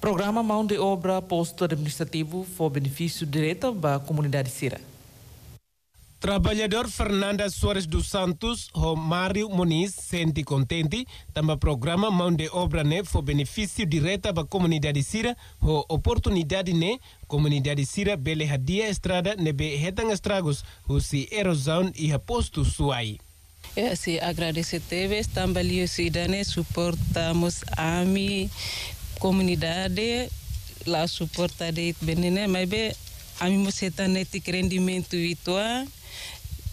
Programa Mão de Obra Posto Administrativo for benefício direto da comunidade Cira. Trabalhador Fernanda Soares dos Santos, Romário Muniz, sente contente, também programa mão de obra né, foi benefício direto para a comunidade Cira. ho oportunidade né, comunidade Cira, bele estrada, nebe né, retan estragos, ho erosão e aposto suai. É, se assim, agradecer tv também se dane, né, suportamos a mim, comunidade, la suporta de benene, mas be a mim você tá nesse rendimento e tua,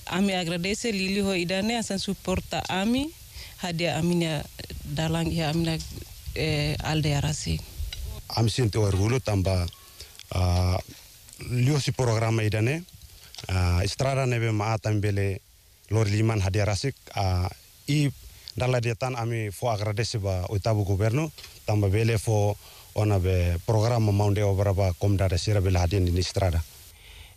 a mim agradece Lili ho idane asan suporta a mim, hadia a minha dalang ya a minha eh, aldearasi. Am sinto orgulho a Lio si programa idane, a estrada nebe mbele lor liman hadia rasik, a i dala dia tan ami fo agradece ba oitavo governo tamba bele fo ona be programa maunde obra ba komdada sira bela hadin di estrada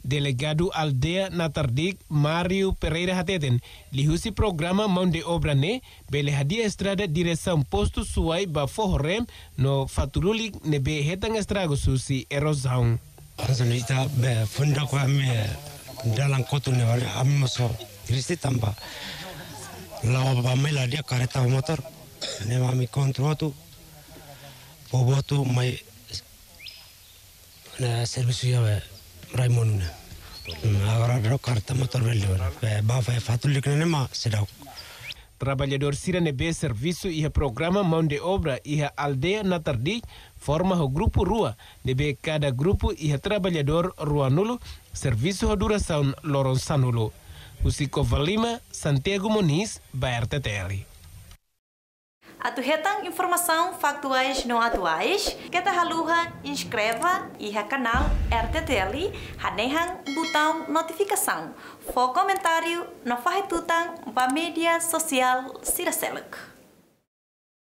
delegado aldea natardik Mario Pereira Hateden lihusi programa mão de obra ne bele hadia estrada direção posto suai ba horrem no fatululik ne be hetan estrago susi erosão Asanita be funda ko ame dalan kotu ne wal amme so kristi tamba la vameila dia care tava motor, ne mami controtu, pobotu mai servisu jove Raimondune. Mm, Agora deu carta motor velho, bafa fatulik ne ma sedau. Trabalhador Sirene B Serviço e programa mão de obra e a aldeia Natardi forma o grupo Rua, de cada grupo e trabalhador Rua Nulo, serviço de duração Loron Sanulo. Usikova Lima, Santiago Muniz, BRTTL. Atuhetang informação factuais não atuais, kata haluha inscreva iha canal RTTL, hanehang botão notificação, for comentário na farretutang para mídia social Siraseluk.